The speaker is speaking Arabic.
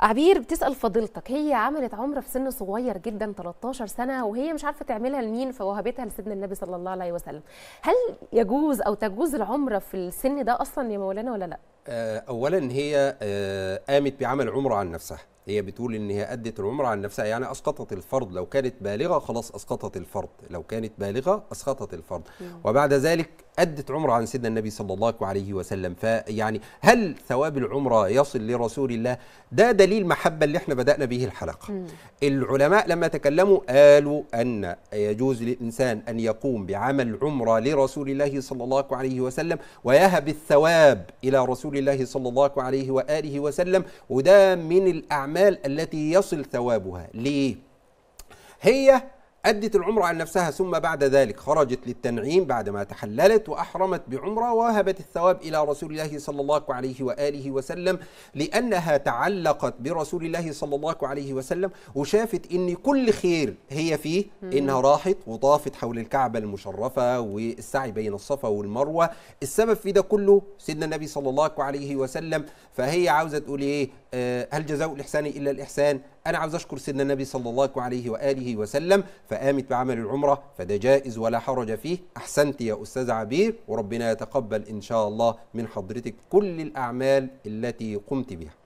عبير بتسال فضيلتك هي عملت عمره في سن صغير جدا 13 سنه وهي مش عارفه تعملها لمين فوهبتها لسيدنا النبي صلى الله عليه وسلم هل يجوز او تجوز العمره في السن ده اصلا يا مولانا ولا لا آه، اولا هي آه، قامت بعمل عمره عن نفسها هي بتقول ان هي ادت العمره عن نفسها يعني اسقطت الفرض لو كانت بالغه خلاص اسقطت الفرض لو كانت بالغه اسقطت الفرض وبعد ذلك أدت عمرة عن سيدنا النبي صلى الله عليه وسلم فيعني هل ثواب العمرة يصل لرسول الله ده دليل محبة اللي احنا بدأنا به الحلقة م. العلماء لما تكلموا قالوا أن يجوز للإنسان أن يقوم بعمل عمرة لرسول الله صلى الله عليه وسلم ويهب الثواب إلى رسول الله صلى الله عليه وآله وسلم وده من الأعمال التي يصل ثوابها ليه؟ هي أدت العمرة عن نفسها ثم بعد ذلك خرجت للتنعيم بعدما تحللت وأحرمت بعمرة وهبت الثواب إلى رسول الله صلى الله عليه وآله وسلم لأنها تعلقت برسول الله صلى الله عليه وسلم وشافت إن كل خير هي فيه إنها راحت وطافت حول الكعبة المشرفة والسعي بين الصفا والمروة السبب في ده كله سيدنا النبي صلى الله عليه وسلم فهي عاوزة تقول إيه آه، هل جزاء الإحسان إلا الإحسان انا عاوز اشكر سيدنا النبي صلى الله عليه واله وسلم فقامت بعمل العمره فده جائز ولا حرج فيه احسنت يا استاذ عبير وربنا يتقبل ان شاء الله من حضرتك كل الاعمال التي قمت بها